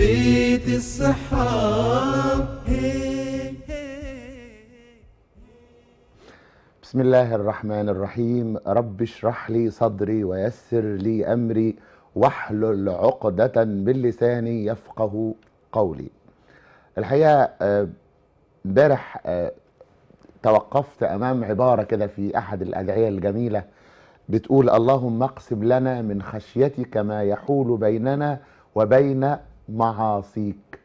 بيت السحاب بسم الله الرحمن الرحيم رب اشرح لي صدري ويسر لي أمري واحلل عقدة من لساني يفقه قولي الحقيقة آه، امبارح آه، توقفت أمام عبارة كده في أحد الأدعية الجميلة بتقول اللهم اقسم لنا من خشيتك ما يحول بيننا وبين معاصيك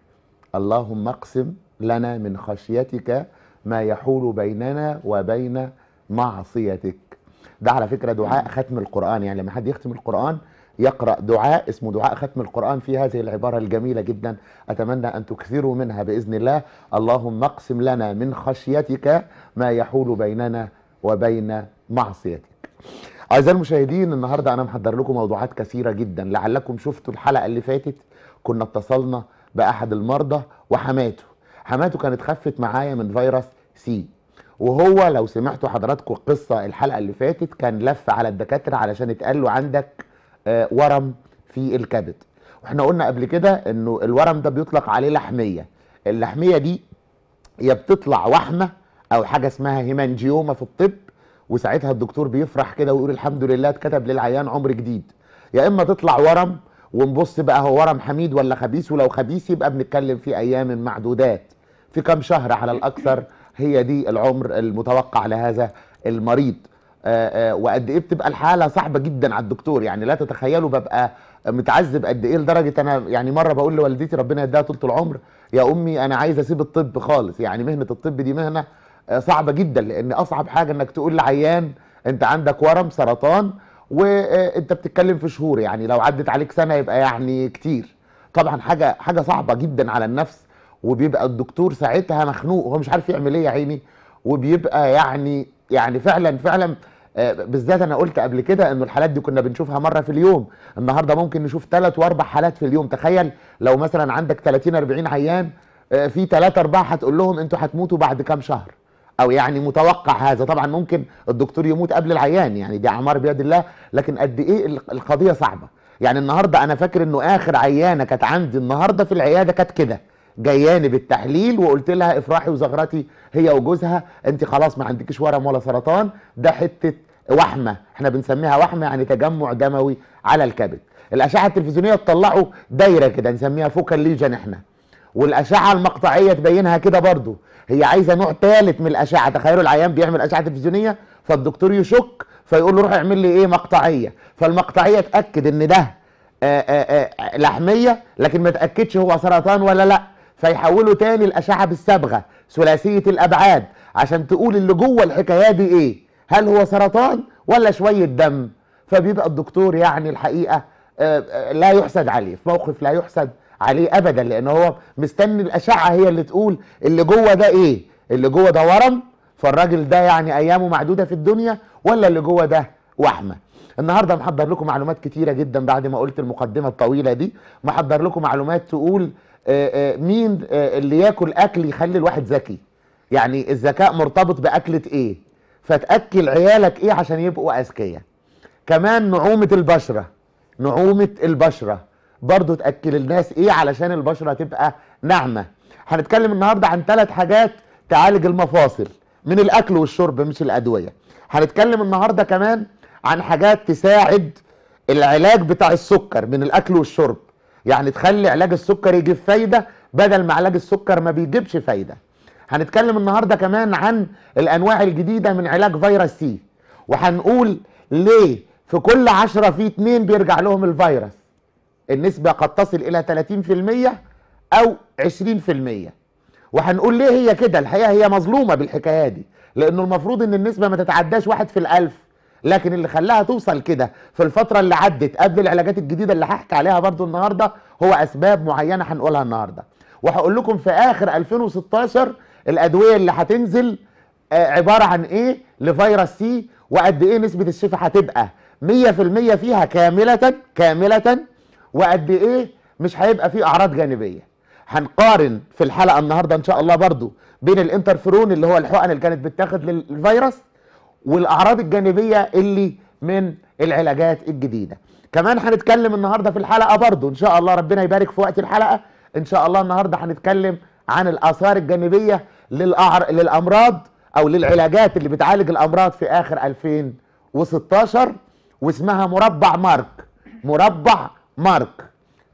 اللهم اقسم لنا من خشيتك ما يحول بيننا وبين معصيتك ده على فكرة دعاء ختم القرآن يعني لما حد يختم القرآن يقرأ دعاء اسمه دعاء ختم القرآن في هذه العبارة الجميلة جدا أتمنى أن تكثروا منها بإذن الله اللهم اقسم لنا من خشيتك ما يحول بيننا وبين معصيتك اعزائي المشاهدين النهارده انا محضر لكم موضوعات كثيره جدا لعلكم شفتوا الحلقه اللي فاتت كنا اتصلنا باحد المرضى وحماته حماته كانت خفت معايا من فيروس سي وهو لو سمعتوا حضراتكم قصه الحلقه اللي فاتت كان لف على الدكاتره علشان اتقال له عندك آه، ورم في الكبد واحنا قلنا قبل كده انه الورم ده بيطلق عليه لحميه اللحميه دي يا بتطلع وحمه او حاجه اسمها هيمانجيوما في الطب وساعتها الدكتور بيفرح كده ويقول الحمد لله اتكتب للعيان عمر جديد يا اما تطلع ورم ونبص بقى هو ورم حميد ولا خبيث ولو خبيث يبقى بنتكلم في ايام معدودات في كام شهر على الاكثر هي دي العمر المتوقع لهذا المريض آه، آه، وقد ايه بتبقى الحاله صعبه جدا على الدكتور يعني لا تتخيلوا ببقى متعذب قد ايه لدرجه انا يعني مره بقول لوالدتي ربنا يديها طول العمر يا امي انا عايز اسيب الطب خالص يعني مهنه الطب دي مهنه صعبه جدا لان اصعب حاجه انك تقول لعيان انت عندك ورم سرطان وانت بتتكلم في شهور يعني لو عدت عليك سنه يبقى يعني كتير طبعا حاجه حاجه صعبه جدا على النفس وبيبقى الدكتور ساعتها مخنوق هو مش عارف يعمل ايه يا عيني وبيبقى يعني يعني فعلا فعلا آه، بالذات انا قلت قبل كده انه الحالات دي كنا بنشوفها مره في اليوم النهارده ممكن نشوف ثلاث واربع حالات في اليوم تخيل لو مثلا عندك 30 40 عيان آه، في ثلاثه اربعه هتقول لهم انتوا هتموتوا بعد كام شهر او يعني متوقع هذا طبعا ممكن الدكتور يموت قبل العيان يعني دي اعمار بيد الله لكن قد ايه القضيه صعبه يعني النهارده انا فاكر انه اخر عيانه كانت عندي النهارده في العياده كانت كده جاياني بالتحليل وقلت لها افراحي وزغرتي هي وجوزها انت خلاص ما عندكيش ورم ولا سرطان ده حته وحمه احنا بنسميها وحمه يعني تجمع دموي على الكبد الاشعه التلفزيونيه تطلعوا دايره كده نسميها فوكال ليجن احنا والاشعه المقطعيه تبينها كده برضو هي عايزه نوع ثالث من الاشعه تخيلوا العيان بيعمل اشعه تلفزيونيه فالدكتور يشك فيقول له روح اعمل لي ايه مقطعيه فالمقطعيه تاكد ان ده آآ آآ لحميه لكن ما تاكدش هو سرطان ولا لا فيحولوا تاني الاشعه بالصبغه ثلاثيه الابعاد عشان تقول اللي جوه الحكايه دي ايه هل هو سرطان ولا شويه دم فبيبقى الدكتور يعني الحقيقه لا يحسد عليه في موقف لا يحسد عليه ابدا لان هو مستني الاشعه هي اللي تقول اللي جوه ده ايه اللي جوه ده ورم فالراجل ده يعني ايامه معدوده في الدنيا ولا اللي جوه ده وحمه النهارده محضر لكم معلومات كتيره جدا بعد ما قلت المقدمه الطويله دي محضر لكم معلومات تقول آه، آه، مين آه، اللي ياكل اكل يخلي الواحد ذكي يعني الذكاء مرتبط باكله ايه فتاكل عيالك ايه عشان يبقوا اذكياء كمان نعومه البشره نعومه البشره برضو تاكل الناس ايه علشان البشره تبقى ناعمه هنتكلم النهارده عن ثلاث حاجات تعالج المفاصل من الاكل والشرب مش الادويه هنتكلم النهارده كمان عن حاجات تساعد العلاج بتاع السكر من الاكل والشرب يعني تخلي علاج السكر يجيب فايده بدل ما علاج السكر ما بيجيبش فايده هنتكلم النهارده كمان عن الانواع الجديده من علاج فيروس سي وهنقول ليه في كل عشرة في اتنين بيرجع لهم الفيروس النسبة قد تصل إلى 30% أو 20% وهنقول ليه هي كده الحقيقة هي مظلومة بالحكاية دي لأنه المفروض إن النسبة ما تتعداش واحد في الألف لكن اللي خلاها توصل كده في الفترة اللي عدت قبل العلاجات الجديدة اللي هحكي عليها برضو النهاردة هو أسباب معينة هنقولها النهاردة وهقول لكم في آخر 2016 الأدوية اللي هتنزل آه، عبارة عن إيه لفيروس سي وقد إيه نسبة الشفاء هتبقى 100% فيها كاملة كاملة وقد ايه مش هيبقى فيه اعراض جانبيه هنقارن في الحلقه النهارده ان شاء الله برضو بين الانترفيرون اللي هو الحقن اللي كانت بتاخد للفيروس والاعراض الجانبيه اللي من العلاجات الجديده كمان هنتكلم النهارده في الحلقه برضو ان شاء الله ربنا يبارك في وقت الحلقه ان شاء الله النهارده هنتكلم عن الاثار الجانبيه للأعر... للامراض او للعلاجات اللي بتعالج الامراض في اخر 2016 واسمها مربع مارك مربع مارك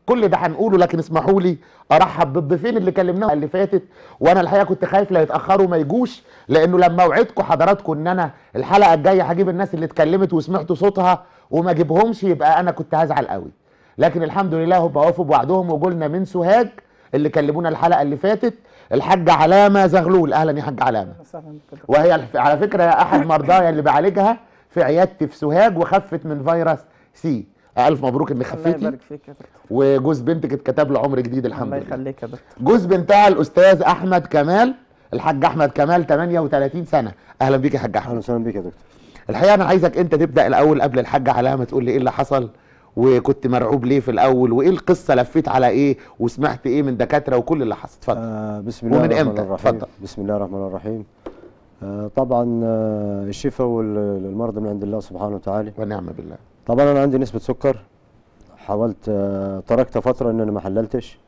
كل ده هنقوله لكن اسمحوا لي ارحب بالضيفين اللي كلمناهم اللي فاتت وانا الحقيقه كنت خايف لا يتاخروا ما يجوش لانه لما وعدتكم حضراتكم ان انا الحلقه الجايه هجيب الناس اللي اتكلمت وسمعتوا صوتها وما اجيبهمش يبقى انا كنت هزعل قوي لكن الحمد لله هم وافقوا بوعدهم وجولنا من سوهاج اللي كلمونا الحلقه اللي فاتت الحاجه علامه زغلول اهلا يا حاج علامه وهي على فكره احد مرضايا اللي بعالجها في عيادتي في سوهاج وخفت من فيروس سي الف مبروك انك خفيتي الله يبارك فيك يا دكتور وجوز بنتك اتكتب له عمر جديد الحمد لله الله يخليك يا دكتور جوز بنتها الاستاذ احمد كمال الحاج احمد كمال 38 سنه اهلا بيك يا حاج احمد اهلا وسهلا بيك يا دكتور الحقيقه انا عايزك انت تبدا الاول قبل الحاج علاء ما تقول لي ايه اللي حصل وكنت مرعوب ليه في الاول وايه القصه لفيت على ايه وسمعت ايه من دكاتره وكل اللي حصل اتفضل آه بسم الله ومن امتى اتفضل بسم الله الرحمن الرحيم آه طبعا آه الشفاء والمرضى من عند الله سبحانه وتعالى ونعم بالله طبعا انا عندي نسبه سكر حاولت آه، تركت فتره ان انا ما حللتش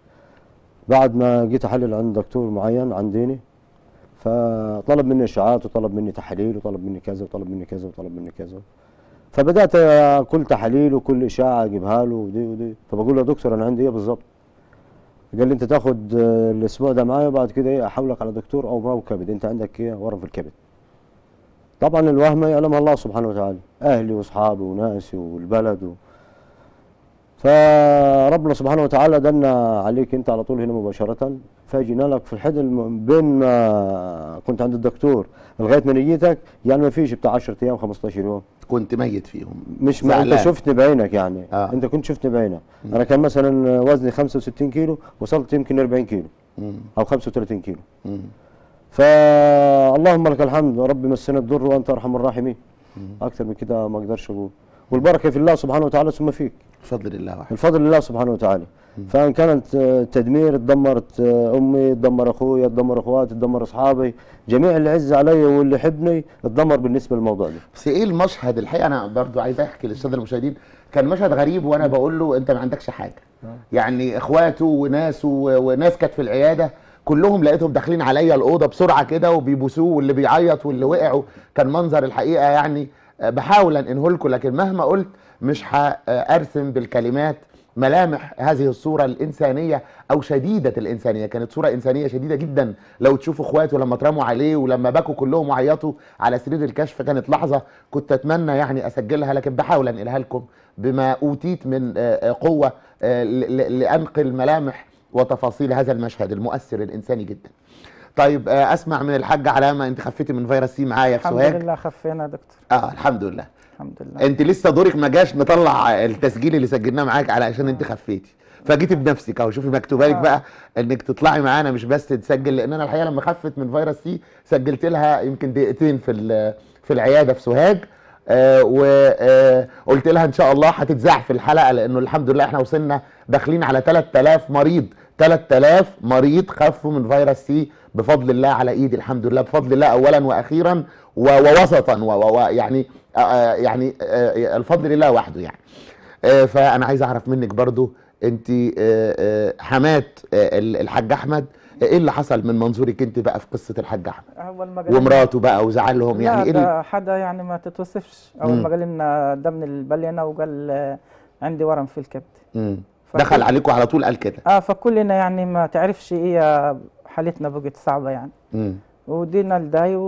بعد ما جيت احلل عند دكتور معين عنديني فطلب مني اشعاعات وطلب مني تحاليل وطلب مني كذا وطلب مني كذا وطلب مني كذا فبدات آه، كل تحاليل وكل اشاعه اجيبها له ودي ودي فبقول له يا دكتور انا عندي ايه بالظبط قال لي انت تاخد آه، الاسبوع ده معايا وبعد كده ايه احولك على دكتور او امراض كبد انت عندك ايه ورم في الكبد طبعا الوهم يعلمها الله سبحانه وتعالى أهلي وأصحابي وناسي والبلد و... فربنا سبحانه وتعالى دنا عليك أنت على طول هنا مباشرة فجينا لك في الحد بين ما كنت عند الدكتور لغاية ما نجيتك يعني ما فيش بتاع 10 أيام 15 يوم كنت ميت فيهم مش ما أنت شفتني بعينك يعني آه. أنت كنت شفتني بعينك أنا كان مثلا وزني 65 كيلو وصلت يمكن 40 كيلو مم. أو 35 كيلو مم. فاللهم لك الحمد ربي رب مسنا الضر وانت ارحم الراحمين اكثر من كده ما اقدرش اقول والبركه في الله سبحانه وتعالى ثم فيك الفضل لله وحده الفضل لله سبحانه وتعالى فان كانت آه، تدمير تدمرت آه، امي تدمر اخويا تدمر اخواتي تدمر اصحابي جميع اللي عز علي واللي حبني اتدمر بالنسبه للموضوع ده بس ايه المشهد الحقيقه انا برضو عايز احكي للساده المشاهدين كان مشهد غريب وانا بقول له انت ما عندكش حاجه نعم. يعني اخواته وناسه وناس كانت في العياده كلهم لقيتهم داخلين عليا الاوضه بسرعه كده وبيبوسوه واللي بيعيط واللي وقعوا كان منظر الحقيقه يعني آه، بحاول انقله لكن مهما قلت مش هارسم بالكلمات ملامح هذه الصورة الإنسانية أو شديدة الإنسانية كانت صورة إنسانية شديدة جدا لو تشوفوا إخواته لما اترموا عليه ولما بكوا كلهم وعيطوا على سرير الكشف كانت لحظة كنت أتمنى يعني أسجلها لكن بحاول أنقلها لكم بما أوتيت من آه، آه، قوة لأنقل ملامح وتفاصيل هذا المشهد المؤثر الانساني جدا طيب آه، اسمع من الحاجه علامه انت خفيتي من فيروس سي معايا في سوهاج الحمد لله خفينا يا دكتور اه الحمد لله الحمد لله انت لسه دورك ما جاش نطلع التسجيل اللي سجلناه معاك علشان انت خفيتي فجيتي بنفسك اهو شوفي مكتوبه لك آه. بقى انك تطلعي معانا مش بس تسجل لان انا الحقيقه لما خفت من فيروس سي سجلت لها يمكن دقيقتين في في العياده في سوهاج آه وقلت آه، لها ان شاء الله هتتذاع في الحلقه لانه الحمد لله احنا وصلنا داخلين على 3000 مريض 3000 مريض خفوا من فيروس سي بفضل الله على ايدي الحمد لله بفضل الله اولا واخيرا ووسطا ويعني يعني, آه، آه، يعني، آه، الفضل لله وحده يعني فانا عايز اعرف منك برضو انت حمات الحاج احمد ايه اللي حصل من منظورك انت بقى في قصه الحاج احمد ومراته بقى وزعلهم يعني ايه اللي؟ حاجه يعني ما تتوصفش اول ما جالنا دم البلينه وقال عندي ورم في الكبد دخل عليكم على طول قال كده اه فكلنا يعني ما تعرفش ايه حالتنا بقت صعبه يعني امم ودينا لداي و...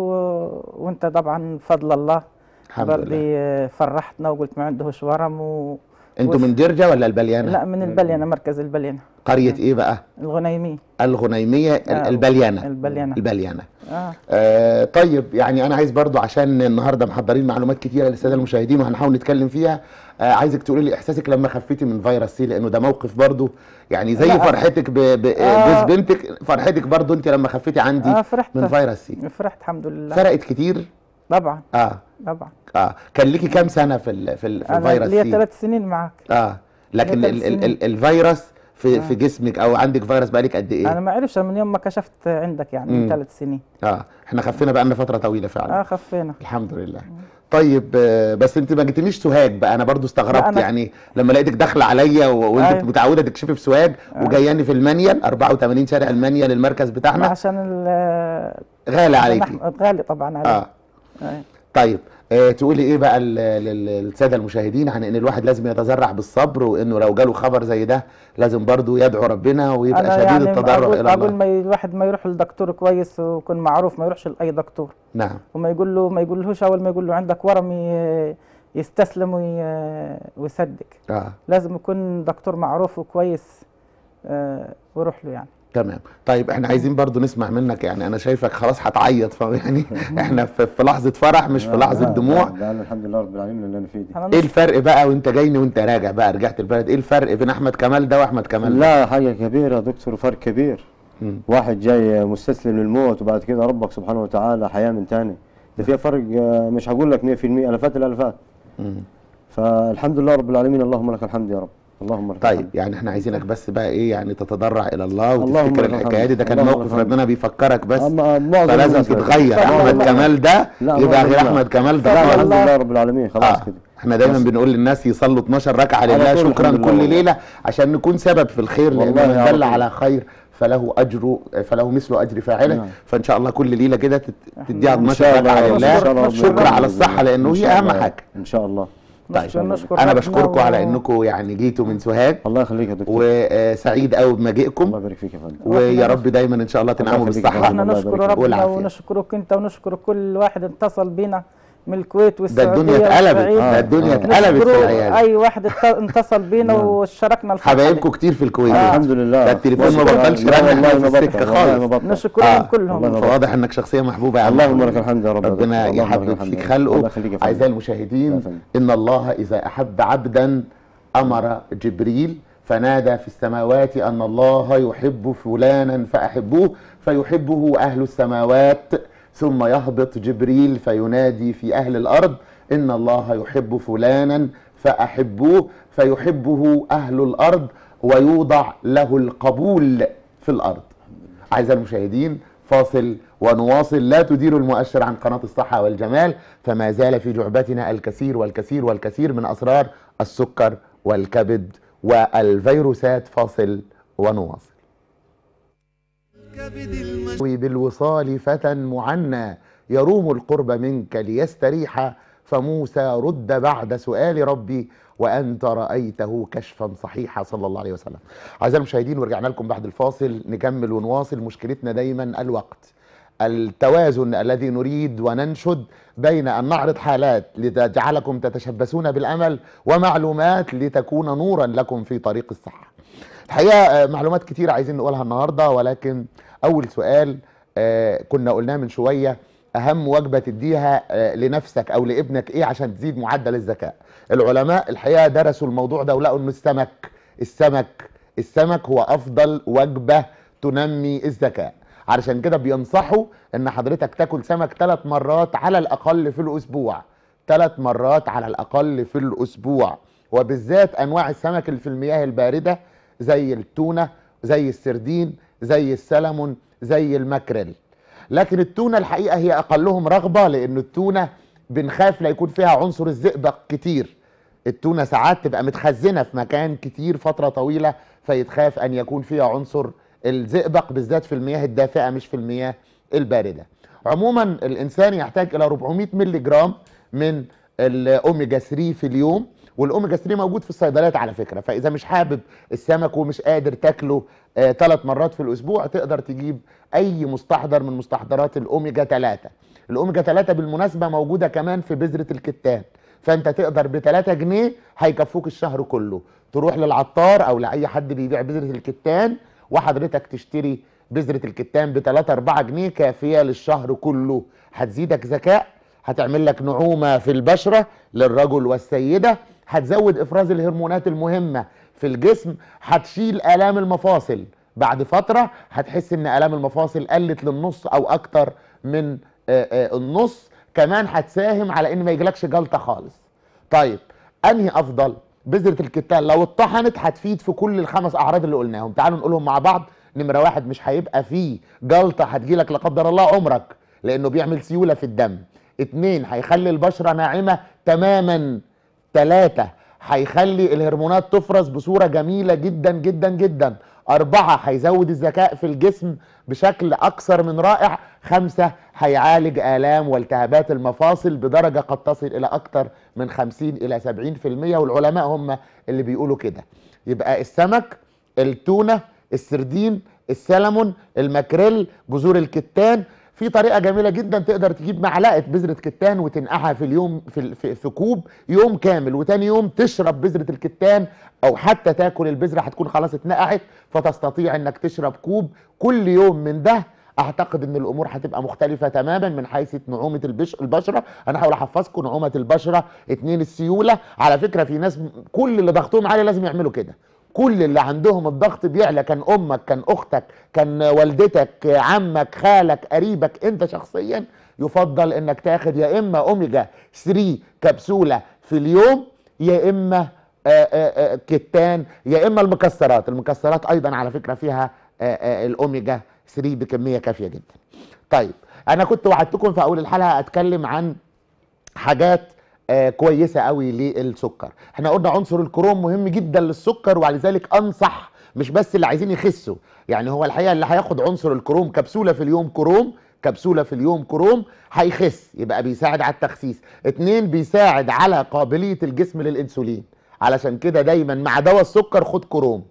وانت طبعا فضل الله الحمد لله فرحتنا وقلت ما عندهش ورم و... انتوا من درجه ولا البليانه؟ لا من البليانه مركز البليانه قريه ايه بقى؟ الغنيميه الغنيميه آه البليانه البليانه البليانه آه. آه طيب يعني انا عايز برضو عشان النهارده محضرين معلومات كتيره للساده المشاهدين وهنحاول نتكلم فيها آه عايزك تقولي لي احساسك لما خفيتي من فيروس سي لانه ده موقف برضو يعني زي لا. آه. فرحتك بجوز آه, آه. بنتك فرحتك برضو انت لما خفيتي عندي آه فرحت من فيروس سي فرحت الحمد لله فرقت كتير طبعا اه طبعا اه كان ليكي كام سنه في في, الفيروس في الفيروس ليا ثلاث سنين معاك اه لكن الـ الـ الـ الفيروس في آه. في جسمك او عندك فيروس بقالك قد ايه؟ انا ما اعرفش من يوم ما كشفت عندك يعني من ثلاث سنين اه احنا خفينا بقى لنا فتره طويله فعلا اه خفينا الحمد لله مم. طيب آه، بس انت ما جيتنيش سوهاج بقى انا برضو استغربت أنا يعني لما لقيتك داخله عليا وانت أيوه. متعوده تكشفي في سوهاج أيوه. وجاياني في المانيال 84 شارع المانيال المركز بتاعنا عشان غالي عليكي غالي طبعا آه. عليك اه أيوه. طيب آه، تقولي ايه بقى للساده المشاهدين عن يعني ان الواحد لازم يتزرع بالصبر وانه لو جاله خبر زي ده لازم برضو يدعو ربنا ويبقى شديد يعني التضرع الى الله قبل ما الواحد ما يروح لدكتور كويس ويكون معروف ما يروحش لاي دكتور نعم وما يقول له ما يقولهوش اول ما يقول له عندك ورم يستسلم ويصدق آه. لازم يكون دكتور معروف وكويس آه، ويروح له يعني تمام طيب احنا عايزين برضو نسمع منك يعني انا شايفك خلاص هتعيط يعني احنا في, في لحظه فرح مش في لحظه دموع لا لا الحمد لله رب العالمين اللي انا فيه دي ايه الفرق بقى وانت جاي وانت راجع بقى رجعت البلد ايه الفرق بين احمد كمال ده واحمد كمال لا حاجه كبيره يا دكتور فرق كبير واحد جاي مستسلم للموت وبعد كده ربك سبحانه وتعالى حياه من تاني ده فيها فرق آه، مش هقول لك 100% الافات الالفات فالحمد لله رب العالمين اللهم لك الحمد يا رب اللهم رحمة. طيب يعني احنا عايزينك آه. بس بقى ايه يعني تتضرع الى الله وتفتكر الحكايه دي ده كان موقف ربنا بيفكرك بس فلازم تتغير احمد كمال ده يبقى غير احمد كمال ده الحمد لله رب العالمين خلاص آه. كده احنا دايما بنقول للناس يصلوا 12 ركعه لله شكرا كل ليله عشان نكون سبب في الخير لان من دل على خير فله اجر فله مثل اجر فاعله نعم. فان شاء الله كل ليله كده تديها 12 ركعه لله شكرا على الصحه لانه هي اهم حاجه ان شاء الله طيب انا بشكركم على انكم يعني جيتوا من سوهاج الله يخليك يا دكتور وسعيد قوي بمجيئكم الله يبارك فيك يا فندم ويا رب دايما ان شاء الله تنعموا بالصحه احنا نشكر ربنا ونشكرك انت ونشكر كل واحد اتصل بينا من الكويت والسعوديه ده الدنيا اتقلبت ده آه، الدنيا آه. اتقلبت في العياده اي واحد اتصل بينا نعم. واشتركنا الفرحه حبايبكم كتير في الكويت آه. الحمد لله ده التليفون ما بطلش رن ما السكه خالص نشكرهم آه. كلهم واضح انك شخصيه محبوبه يا اللهم لك الحمد يا رب ربنا يحبب فيك خلقه اعزائي المشاهدين ان الله اذا احب عبدا امر جبريل فنادى في السماوات ان الله يحب فلانا فاحبوه فيحبه اهل السماوات ثم يهبط جبريل فينادي في أهل الأرض إن الله يحب فلانا فأحبوه فيحبه أهل الأرض ويوضع له القبول في الأرض عايز المشاهدين فاصل ونواصل لا تدير المؤشر عن قناة الصحة والجمال فما زال في جعبتنا الكثير والكثير والكثير من أسرار السكر والكبد والفيروسات فاصل ونواصل بالوصال فتى معنى يروم القرب منك ليستريح فموسى رد بعد سؤال ربي وأنت رأيته كشفا صحيحا صلى الله عليه وسلم أعزائي المشاهدين ورجعنا لكم بعد الفاصل نكمل ونواصل مشكلتنا دايما الوقت التوازن الذي نريد وننشد بين أن نعرض حالات لتجعلكم تتشبثون بالأمل ومعلومات لتكون نورا لكم في طريق الصحة الحقيقه آه، معلومات كتير عايزين نقولها النهارده ولكن اول سؤال آه، كنا قلناه من شويه اهم وجبه تديها آه، لنفسك او لابنك ايه عشان تزيد معدل الذكاء العلماء الحقيقه درسوا الموضوع ده ولقوا ان السمك السمك السمك هو افضل وجبه تنمي الذكاء علشان كده بينصحوا ان حضرتك تاكل سمك ثلاث مرات على الاقل في الاسبوع ثلاث مرات على الاقل في الاسبوع وبالذات انواع السمك اللي في المياه البارده زي التونه زي السردين زي السلمون زي المكرل لكن التونه الحقيقه هي اقلهم رغبه لان التونه بنخاف لا يكون فيها عنصر الزئبق كتير التونه ساعات تبقى متخزنه في مكان كتير فتره طويله فيتخاف ان يكون فيها عنصر الزئبق بالذات في المياه الدافئه مش في المياه البارده عموما الانسان يحتاج الى 400 ملي جرام من الاوميجا 3 في اليوم والاوميجا 3 موجود في الصيدليات على فكره فاذا مش حابب السمك ومش قادر تاكله آه، ثلاث آه مرات في الاسبوع تقدر تجيب اي مستحضر من مستحضرات الاوميجا 3 الاوميجا 3 بالمناسبه موجوده كمان في بذره الكتان فانت تقدر ب 3 جنيه هيكفوك الشهر كله تروح للعطار او لاي حد بيبيع بذره الكتان وحضرتك تشتري بذره الكتان ب 3 4 جنيه كافيه للشهر كله هتزيدك ذكاء هتعمل لك نعومه في البشره للرجل والسيده هتزود افراز الهرمونات المهمه في الجسم هتشيل الام المفاصل بعد فتره هتحس ان الام المفاصل قلت للنص او اكتر من آه، آه، النص كمان هتساهم على ان ما يجيلكش جلطه خالص طيب انهي افضل بذره الكتان لو اتطحنت هتفيد في كل الخمس اعراض اللي قلناهم تعالوا نقولهم مع بعض نمره واحد مش هيبقى فيه جلطه هتجيلك لا قدر الله عمرك لانه بيعمل سيوله في الدم اتنين هيخلي البشره ناعمه تماما ثلاثة هيخلي الهرمونات تفرز بصورة جميلة جدا جدا جدا أربعة هيزود الذكاء في الجسم بشكل أكثر من رائع خمسة هيعالج آلام والتهابات المفاصل بدرجة قد تصل إلى أكثر من 50 إلى 70% والعلماء هم اللي بيقولوا كده يبقى السمك التونة السردين السلمون الماكريل جذور الكتان في طريقه جميله جدا تقدر تجيب معلقه بذره كتان وتنقعها في اليوم في, في, في كوب يوم كامل وتاني يوم تشرب بذره الكتان او حتى تاكل البذره هتكون خلاص اتنقعت فتستطيع انك تشرب كوب كل يوم من ده اعتقد ان الامور هتبقى مختلفه تماما من حيث نعومه البشره انا حاول احفظكم نعومه البشره اتنين السيوله على فكره في ناس كل اللي ضغطهم عالي لازم يعملوا كده كل اللي عندهم الضغط بيعلى كان امك كان اختك كان والدتك عمك خالك قريبك انت شخصيا يفضل انك تاخد يا اما اوميجا 3 كبسوله في اليوم يا اما آه، آه، آه، كتان يا اما المكسرات المكسرات ايضا على فكره فيها الاوميجا 3 بكميه كافيه جدا طيب انا كنت وعدتكم في اول الحلقه اتكلم عن حاجات آه كويسه قوي للسكر احنا قلنا عنصر الكروم مهم جدا للسكر ولذلك انصح مش بس اللي عايزين يخسوا يعني هو الحقيقه اللي هياخد عنصر الكروم كبسوله في اليوم كروم كبسوله في اليوم كروم هيخس يبقى بيساعد على التخسيس اتنين بيساعد على قابليه الجسم للانسولين علشان كده دايما مع دواء السكر خد كروم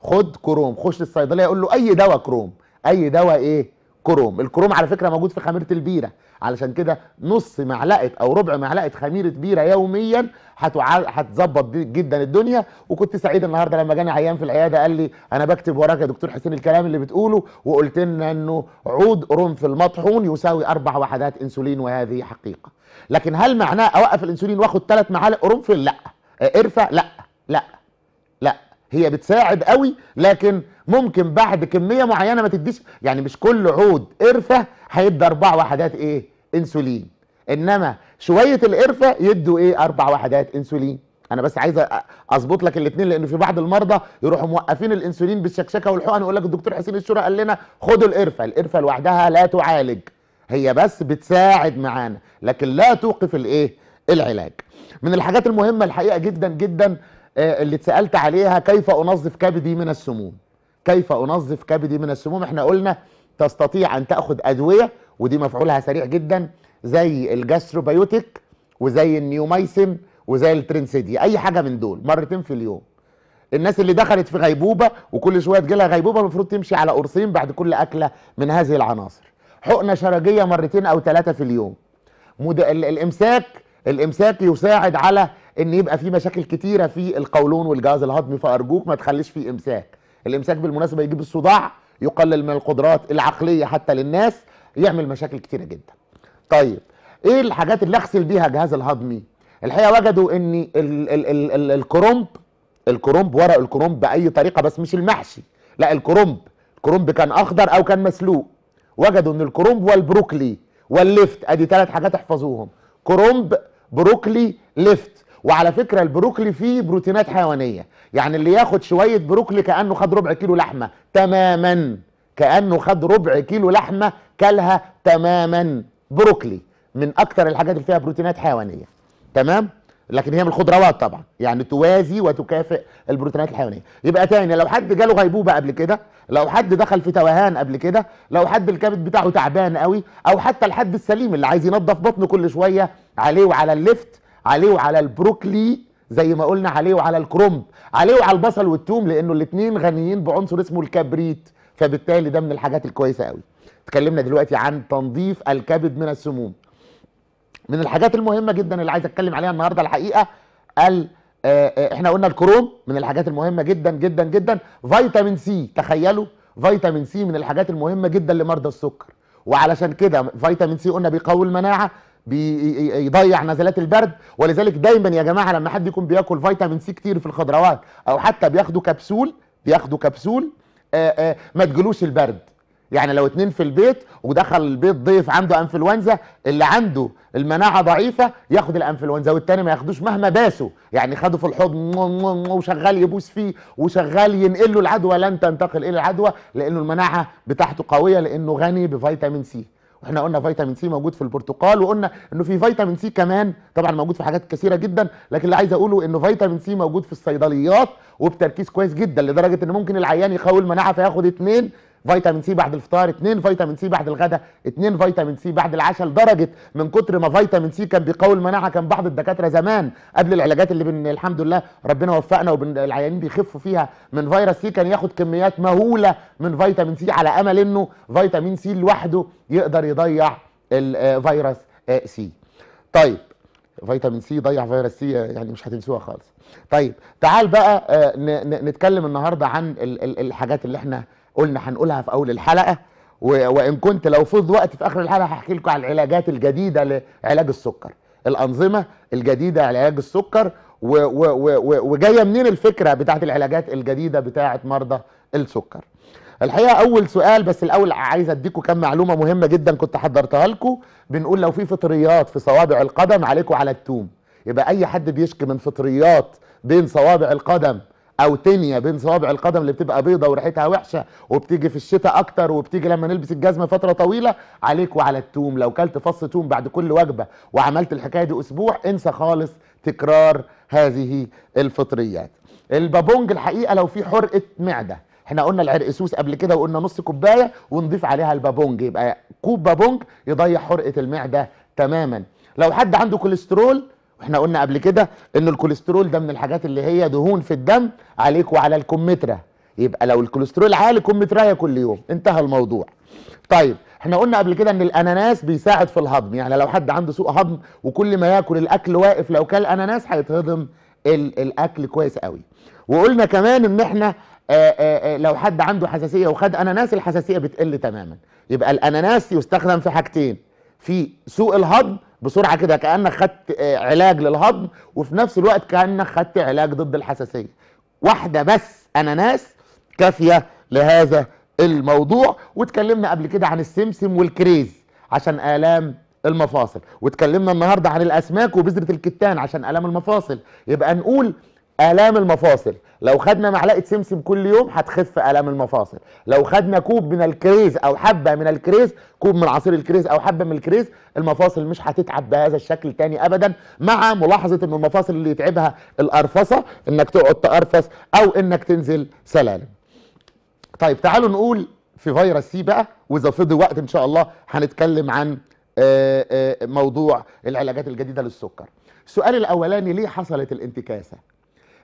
خد كروم خش للصيدليه يقول له اي دواء كروم اي دواء ايه كروم الكروم على فكره موجود في خميره البيره علشان كده نص معلقه او ربع معلقه خميره بيره يوميا هتظبط جدا الدنيا وكنت سعيد النهارده لما جاني عيان في العياده قال لي انا بكتب وراك يا دكتور حسين الكلام اللي بتقوله وقلت لنا انه عود قرنفل المطحون يساوي اربع وحدات انسولين وهذه حقيقه لكن هل معناه اوقف الانسولين واخد ثلاث معالق قرنفل لا إيه، ارفع لا لا هي بتساعد قوي لكن ممكن بعد كميه معينه ما تديش يعني مش كل عود قرفه هيدي اربع وحدات ايه انسولين انما شويه القرفه يدوا ايه اربع وحدات انسولين انا بس عايز اظبط لك الاثنين لان في بعض المرضى يروحوا موقفين الانسولين بالشكشكه والحقن يقول لك الدكتور حسين الشورى قال لنا خدوا القرفه القرفه لوحدها لا تعالج هي بس بتساعد معانا لكن لا توقف الايه العلاج من الحاجات المهمه الحقيقه جدا جدا آه، اللي اتسالت عليها كيف انظف كبدي من السموم كيف انظف كبدي من السموم احنا قلنا تستطيع ان تاخد ادويه ودي مفعولها سريع جدا زي الجاستروبيوتيك وزي النيومايسم وزي الترنسيدي اي حاجه من دول مرتين في اليوم الناس اللي دخلت في غيبوبه وكل شويه تجيلها غيبوبه المفروض تمشي على قرصين بعد كل اكله من هذه العناصر حقنه شرجيه مرتين او ثلاثه في اليوم مد... الامساك الامساك يساعد على ان يبقى في مشاكل كتيره في القولون والجهاز الهضمي فارجوك ما تخليش فيه امساك الامساك بالمناسبه يجيب الصداع يقلل من القدرات العقليه حتى للناس يعمل مشاكل كتيره جدا طيب ايه الحاجات اللي اغسل بيها الجهاز الهضمي الحقيقه وجدوا ان الكرومب الكرومب ورق الكرومب باي طريقه بس مش المحشي لا الكرومب الكرومب كان اخضر او كان مسلوق وجدوا ان الكرومب والبروكلي واللفت ادي ثلاث حاجات احفظوهم كرومب بروكلي لفت وعلى فكره البروكلي فيه بروتينات حيوانيه يعني اللي ياخد شويه بروكلي كانه خد ربع كيلو لحمه تماما كانه خد ربع كيلو لحمه كلها تماما بروكلي من اكتر الحاجات اللي فيها بروتينات حيوانيه تمام لكن هي من الخضروات طبعا يعني توازي وتكافئ البروتينات الحيوانيه يبقى تاني لو حد جاله غيبوبه قبل كده لو حد دخل في توهان قبل كده لو حد الكبد بتاعه تعبان قوي او حتى الحد السليم اللي عايز ينظف بطنه كل شويه عليه وعلى الليفت عليه وعلى البروكلي زي ما قلنا عليه وعلى الكرنب عليه وعلى البصل والثوم لانه الاثنين غنيين بعنصر اسمه الكبريت فبالتالي ده من الحاجات الكويسه قوي اتكلمنا دلوقتي عن تنظيف الكبد من السموم من الحاجات المهمه جدا اللي عايز اتكلم عليها النهارده الحقيقه ال آه، آه، احنا قلنا الكروم من الحاجات المهمه جدا جدا جدا فيتامين سي تخيلوا فيتامين سي من الحاجات المهمه جدا لمرضى السكر وعلشان كده فيتامين سي قلنا بيقوي المناعه بيضيع نزلات البرد ولذلك دايما يا جماعه لما حد يكون بياكل فيتامين سي كتير في الخضروات او حتى بياخدوا كبسول بياخدوا كبسول آآ آه، آآ آه، ما تجلوش البرد يعني لو اتنين في البيت ودخل البيت ضيف عنده انفلونزا اللي عنده المناعه ضعيفه ياخد الانفلونزا والتاني ما ياخدوش مهما باسه يعني خده في الحضن وشغال يبوس فيه وشغال ينقل له العدوى لن تنتقل الى العدوى لانه المناعه بتاعته قويه لانه غني بفيتامين سي واحنا قلنا فيتامين سي موجود في البرتقال وقلنا انه في فيتامين سي كمان طبعا موجود في حاجات كثيره جدا لكن اللي عايز اقوله انه فيتامين سي موجود في الصيدليات وبتركيز كويس جدا لدرجه ان ممكن العيان يخول مناعه فياخد اثنين فيتامين سي بعد الفطار اثنين فيتامين سي بعد الغداء اثنين فيتامين سي بعد العشاء لدرجه من كتر ما فيتامين سي كان بيقوي المناعه كان بعض الدكاتره زمان قبل العلاجات اللي بن الحمد لله ربنا وفقنا والعيانين بيخفوا فيها من فيروس سي كان ياخد كميات مهوله من فيتامين سي على امل انه فيتامين سي لوحده يقدر يضيع الفيروس آه، آه، سي طيب فيتامين سي ضيع فيروس سي آه، يعني مش هتنسوها خالص طيب تعال بقى نتكلم النهارده عن الحاجات اللي احنا قلنا هنقولها في اول الحلقه وان كنت لو فض وقت في اخر الحلقه هحكي لكم عن العلاجات الجديده لعلاج السكر الانظمه الجديده لعلاج السكر وجايه منين الفكره بتاعه العلاجات الجديده بتاعه مرضى السكر الحقيقه اول سؤال بس الاول عايز اديكم كام معلومه مهمه جدا كنت حضرتها لكم بنقول لو في فطريات في صوابع القدم عليكم على التوم يبقى اي حد بيشكي من فطريات بين صوابع القدم او تنيه بين صوابع القدم اللي بتبقى بيضه وريحتها وحشه وبتيجي في الشتاء اكتر وبتيجي لما نلبس الجزمه فتره طويله عليك وعلى التوم لو كلت فص توم بعد كل وجبه وعملت الحكايه دي اسبوع انسى خالص تكرار هذه الفطريات البابونج الحقيقه لو في حرقه معده احنا قلنا العرقسوس قبل كده وقلنا نص كوبايه ونضيف عليها البابونج يبقى كوب بابونج يضيع حرقه المعده تماما لو حد عنده كوليسترول احنا قلنا قبل كده ان الكوليسترول ده من الحاجات اللي هي دهون في الدم عليك وعلى الكمثرى يبقى لو الكوليسترول عالي كمثرية كل يوم انتهى الموضوع طيب احنا قلنا قبل كده ان الاناناس بيساعد في الهضم يعني لو حد عنده سوء هضم وكل ما ياكل الاكل واقف لو كل اناناس هيتهضم الاكل كويس قوي وقلنا كمان ان احنا آآ آآ لو حد عنده حساسيه وخد اناناس الحساسيه بتقل تماما يبقى الاناناس يستخدم في حاجتين في سوء الهضم بسرعه كده كانك خدت آه، علاج للهضم وفي نفس الوقت كانك خدت علاج ضد الحساسيه واحده بس اناناس كافيه لهذا الموضوع واتكلمنا قبل كده عن السمسم والكريز عشان الام المفاصل واتكلمنا النهارده عن الاسماك وبذره الكتان عشان الام المفاصل يبقى نقول آلام المفاصل لو خدنا معلقة سمسم كل يوم هتخف آلام المفاصل لو خدنا كوب من الكريز أو حبة من الكريز كوب من عصير الكريز أو حبة من الكريز المفاصل مش هتتعب بهذا الشكل تاني أبدا مع ملاحظة أن المفاصل اللي يتعبها الأرفصة أنك تقعد تقرفص أو أنك تنزل سلالم طيب تعالوا نقول في فيروس سي بقى وإذا فضي وقت إن شاء الله هنتكلم عن آه، آه، موضوع العلاجات الجديدة للسكر السؤال الأولاني ليه حصلت الانتكاسة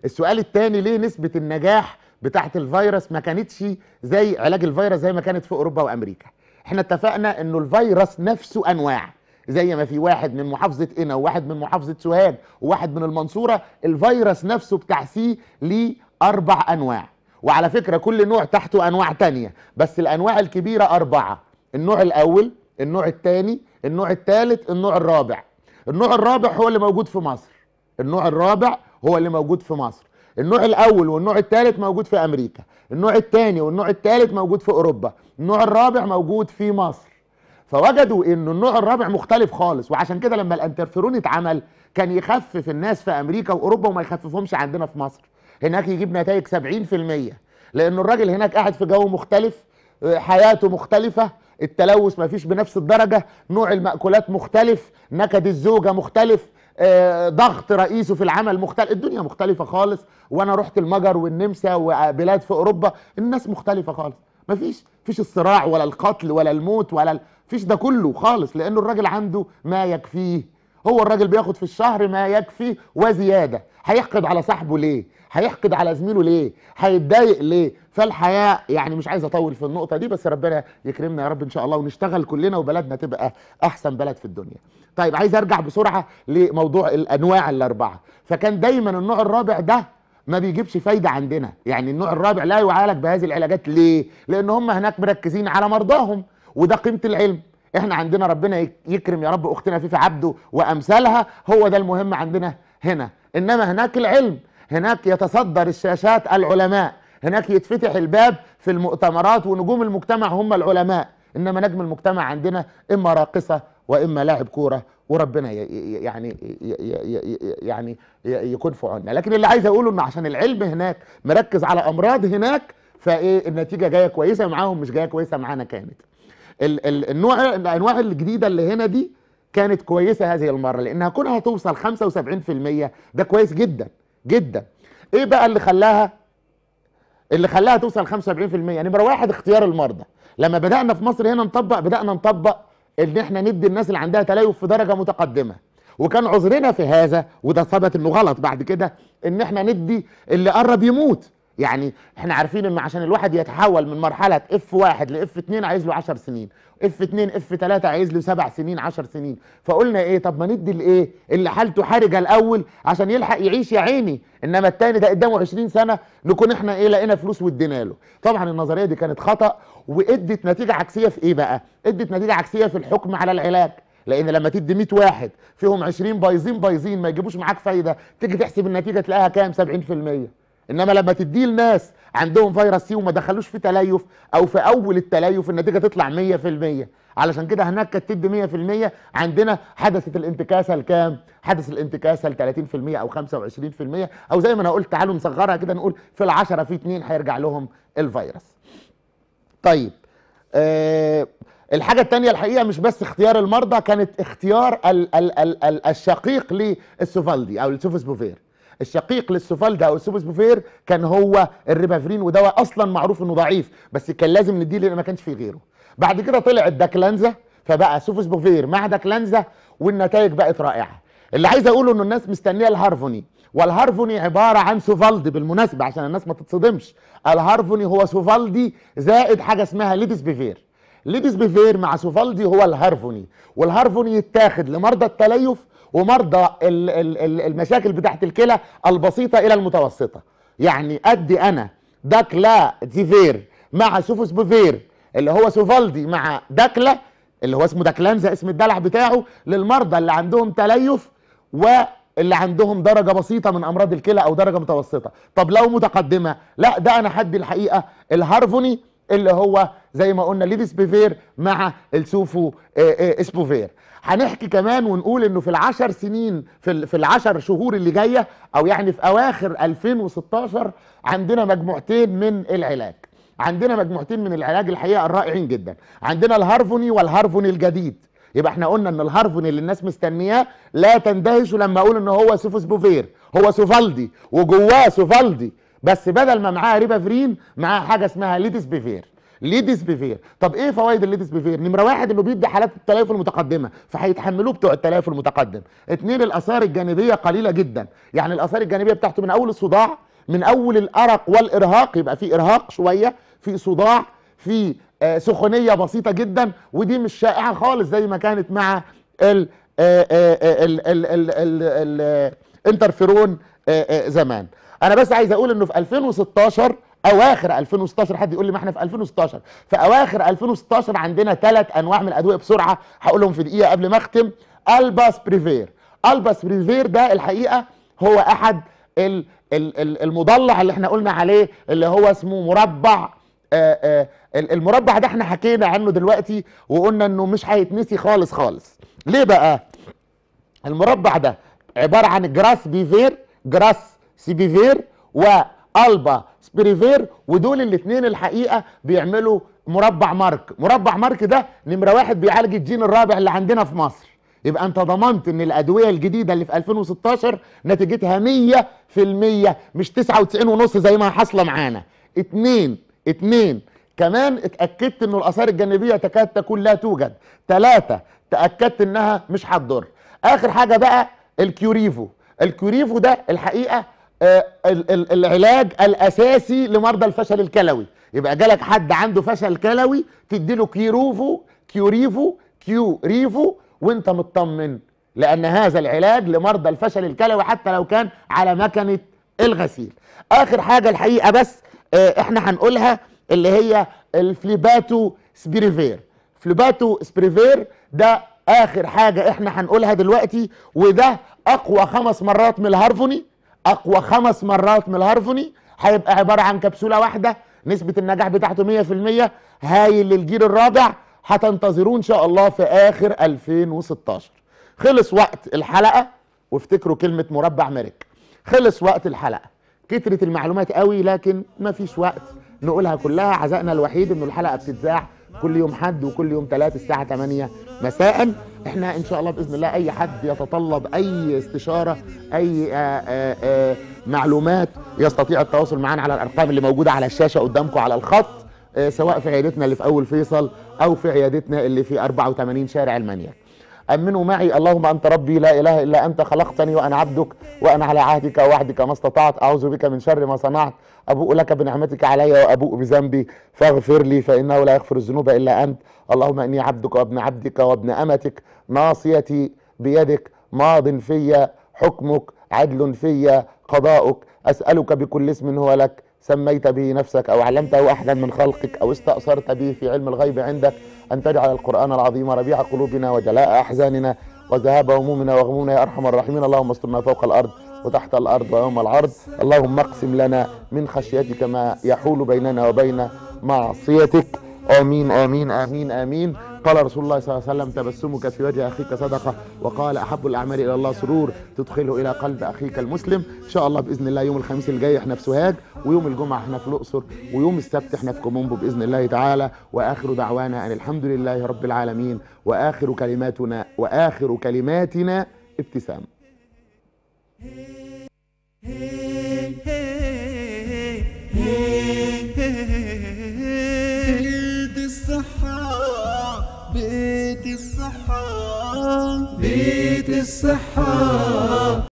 السؤال الثاني ليه نسبه النجاح بتاعت الفيروس ما كانتش زي علاج الفيروس زي ما كانت في اوروبا وامريكا احنا اتفقنا انه الفيروس نفسه انواع زي ما في واحد من محافظة إنا وواحد من محافظة سوهاج وواحد من المنصورة الفيروس نفسه بتاع سي ليه أربع أنواع وعلى فكرة كل نوع تحته أنواع تانية بس الأنواع الكبيرة أربعة النوع الأول النوع الثاني النوع الثالث النوع الرابع النوع الرابع هو اللي موجود في مصر النوع الرابع هو اللي موجود في مصر النوع الاول والنوع الثالث موجود في امريكا النوع الثاني والنوع الثالث موجود في اوروبا النوع الرابع موجود في مصر فوجدوا ان النوع الرابع مختلف خالص وعشان كده لما الانترفيرون اتعمل كان يخفف الناس في امريكا واوروبا وما يخففهمش عندنا في مصر هناك يجيب نتائج 70% لان الراجل هناك قاعد في جو مختلف حياته مختلفه التلوث ما فيش بنفس الدرجه نوع المأكولات مختلف نكد الزوجه مختلف آه، ضغط رئيسه في العمل مختلف الدنيا مختلفه خالص وانا رحت المجر والنمسا وبلاد في اوروبا الناس مختلفه خالص مفيش فيش الصراع ولا القتل ولا الموت ولا ال... فيش ده كله خالص لانه الراجل عنده ما يكفيه هو الراجل بياخد في الشهر ما يكفي وزياده هيحقد على صاحبه ليه هيحقد على زميله ليه هيتضايق ليه فالحياه يعني مش عايز اطول في النقطه دي بس ربنا يكرمنا يا رب ان شاء الله ونشتغل كلنا وبلدنا تبقى احسن بلد في الدنيا طيب عايز ارجع بسرعه لموضوع الانواع الاربعه فكان دايما النوع الرابع ده ما بيجيبش فايده عندنا يعني النوع الرابع لا يعالج بهذه العلاجات ليه لان هم هناك مركزين على مرضاهم وده قيمه العلم احنا عندنا ربنا يكرم يا رب اختنا فيفي عبده وامثالها هو ده المهم عندنا هنا انما هناك العلم هناك يتصدر الشاشات العلماء هناك يتفتح الباب في المؤتمرات ونجوم المجتمع هم العلماء انما نجم المجتمع عندنا اما راقصه واما لاعب كوره وربنا يعني يعني يكون في عوننا لكن اللي عايز اقوله ان عشان العلم هناك مركز على امراض هناك فايه النتيجه جايه كويسه معاهم مش جايه كويسه معانا كانت النوع الانواع الجديده اللي هنا دي كانت كويسه هذه المره لانها كونها توصل 75% ده كويس جدا جدا ايه بقى اللي خلاها اللي خلاها توصل 75% نمره يعني واحد اختيار المرضى لما بدانا في مصر هنا نطبق بدانا نطبق ان احنا ندي الناس اللي عندها تليف في درجه متقدمه وكان عذرنا في هذا وده ثبت انه غلط بعد كده ان احنا ندي اللي قرب يموت يعني احنا عارفين انه عشان الواحد يتحول من مرحله اف 1 لاف 2 عايز له 10 سنين اف 2 اف 3 عايز له سبع سنين 10 سنين فقلنا ايه طب ما ندي الايه اللي حالته حرجه الاول عشان يلحق يعيش يا عيني انما الثاني ده قدامه 20 سنه نكون احنا ايه لقينا فلوس وادينا له طبعا النظريه دي كانت خطا وادت نتيجه عكسيه في ايه بقى ادت نتيجه عكسيه في الحكم على العلاج لان لما تدي 100 واحد فيهم 20 بايظين بايظين ما يجيبوش معاك فايده تيجي تحسب النتيجه تلاقيها كام 70% انما لما تديه لناس عندهم فيروس سي وما دخلوش في تليف او في اول التليف النتيجه تطلع 100% علشان كده هناك كانت تدي 100% عندنا حدثت الانتكاسه لكام؟ حدث الانتكاسه ل 30% او 25% او زي ما انا قلت تعالوا نصغرها كده نقول في ال 10 في 2 هيرجع لهم الفيروس. طيب أه الحاجة الثانيه الحقيقة مش بس اختيار المرضى كانت اختيار الـ الـ الـ الـ الشقيق للسوفالدي او بوفير. الشقيق للسوفالدا او السوبس بوفير كان هو الريبافرين وده اصلا معروف انه ضعيف بس كان لازم نديه لان ما كانش فيه غيره بعد كده طلعت داكلانزا فبقى سوفس بوفير مع داكلانزا والنتائج بقت رائعه اللي عايز اقوله انه الناس مستنيه الهارفوني والهارفوني عباره عن سوفالدي بالمناسبه عشان الناس ما تتصدمش الهارفوني هو سوفالدي زائد حاجه اسمها ليدس بيفير ليدس بيفير مع سوفالدي هو الهارفوني والهارفوني يتاخد لمرضى التليف ومرضى المشاكل بتاعت الكلى البسيطه الى المتوسطه يعني ادي انا داكلا ديفير مع سوفوس بوفير اللي هو سوفالدي مع داكلا اللي هو اسمه داكلانزا اسم الدلع بتاعه للمرضى اللي عندهم تليف و اللي عندهم درجه بسيطه من امراض الكلى او درجه متوسطه طب لو متقدمه لا ده انا هدي الحقيقه الهارفوني اللي هو زي ما قلنا ليفيس بيفير مع السوفو اسبوفير آه، آه، هنحكي كمان ونقول انه في العشر سنين في, في العشر شهور اللي جايه او يعني في اواخر 2016 عندنا مجموعتين من العلاج عندنا مجموعتين من العلاج الحقيقه الرائعين جدا عندنا الهارفوني والهارفوني الجديد يبقى احنا قلنا ان الهارفوني اللي الناس مستنياه لا تندهشوا لما اقول ان هو سوفو بوفير هو سوفالدي وجواه سوفالدي بس بدل ما معاها ريبافرين معاها حاجه اسمها ليدس بيفير ليدس بيفير طب ايه فوائد الليدس بيفير نمره واحد انه بيدي حالات التليف المتقدمه فهيتحملوه بتوع التليف المتقدم اتنين الاثار الجانبيه قليله جدا يعني الاثار الجانبيه بتاعته من اول الصداع من اول الارق والارهاق يبقى في ارهاق شويه في صداع في آه، سخونيه بسيطه جدا ودي مش شائعه خالص زي ما كانت مع ال الانترفيرون زمان انا بس عايز اقول انه في 2016 اواخر 2016 حد يقول لي ما احنا في 2016 في اواخر 2016 عندنا ثلاث انواع من الادويه بسرعه هقولهم في دقيقه قبل ما اختم الباس بريفير الباس بريفير ده الحقيقه هو احد المضلع اللي احنا قلنا عليه اللي هو اسمه مربع آآ آه، آآ آه، المربع ده احنا حكينا عنه دلوقتي وقلنا انه مش هيتنسي خالص خالص ليه بقى المربع ده عباره عن جراس بيفير جراس سيبيفير والبا سبريفير ودول الاثنين الحقيقه بيعملوا مربع مارك مربع مارك ده نمره واحد بيعالج الجين الرابع اللي عندنا في مصر يبقى انت ضمنت ان الادويه الجديده اللي في 2016 نتيجتها 100% مش 99 ونص زي ما حاصله معانا اتنين اتنين كمان اتاكدت ان الاثار الجانبيه تكاد تكون لا توجد ثلاثه تاكدت انها مش هتضر اخر حاجه بقى الكيوريفو الكيوريفو ده الحقيقه آه، العلاج الاساسي لمرضى الفشل الكلوي يبقى جالك حد عنده فشل كلوي تديله كيروفو كيوريفو كيوريفو وانت مطمن لان هذا العلاج لمرضى الفشل الكلوي حتى لو كان على مكنه الغسيل اخر حاجه الحقيقه بس اه احنا هنقولها اللي هي الفليباتو سبريفير فليباتو سبريفير ده اخر حاجه احنا هنقولها دلوقتي وده اقوى خمس مرات من الهارفوني اقوى خمس مرات من الهارفوني هيبقى عباره عن كبسوله واحده نسبه النجاح بتاعته 100% هايل للجيل الرابع هتنتظروه ان شاء الله في اخر 2016 خلص وقت الحلقه وافتكروا كلمه مربع ميرك خلص وقت الحلقه كترت المعلومات قوي لكن مفيش وقت نقولها كلها عزائنا الوحيد انه الحلقه بتتذاع كل يوم حد وكل يوم ثلاث الساعة 8 مساء احنا ان شاء الله باذن الله اي حد يتطلب اي استشاره اي آآ آه، آآ آه، آه، معلومات يستطيع التواصل معانا على الارقام اللي موجوده على الشاشه قدامكم على الخط سواء في عيادتنا اللي في اول فيصل او في عيادتنا اللي في 84 شارع المانيا أمنوا معي اللهم أنت ربي لا إله إلا أنت خلقتني وأنا عبدك وأنا على عهدك ووعدك ما استطعت أعوذ بك من شر ما صنعت أبوء لك بنعمتك علي وأبوء بذنبي فاغفر لي فإنه لا يغفر الذنوب إلا أنت اللهم إني عبدك وابن عبدك وابن أمتك ناصيتي بيدك ماض في حكمك عدل في قضاؤك أسألك بكل اسم هو لك سميت به نفسك أو علمته أحدا من خلقك أو استأثرت به في علم الغيب عندك أن تجعل القرآن العظيم ربيع قلوبنا وجلاء أحزاننا وذهاب همومنا وغمومنا يا أرحم الراحمين اللهم استرنا فوق الأرض وتحت الأرض ويوم العرض اللهم اقسم لنا من خشيتك ما يحول بيننا وبين معصيتك آمين آمين آمين آمين قال رسول الله صلى الله عليه وسلم تبسمك في وجه أخيك صدقة وقال أحب الأعمال إلى الله سرور تدخله إلى قلب أخيك المسلم إن شاء الله بإذن الله يوم الخميس الجاي احنا في سوهاج ويوم الجمعة احنا في الأقصر ويوم السبت احنا في كومومبو بإذن الله تعالى وآخر دعوانا أن الحمد لله رب العالمين وآخر كلماتنا وآخر كلماتنا ابتسام hey, hey, hey, hey, hey. بيت الصحة بيت الصحة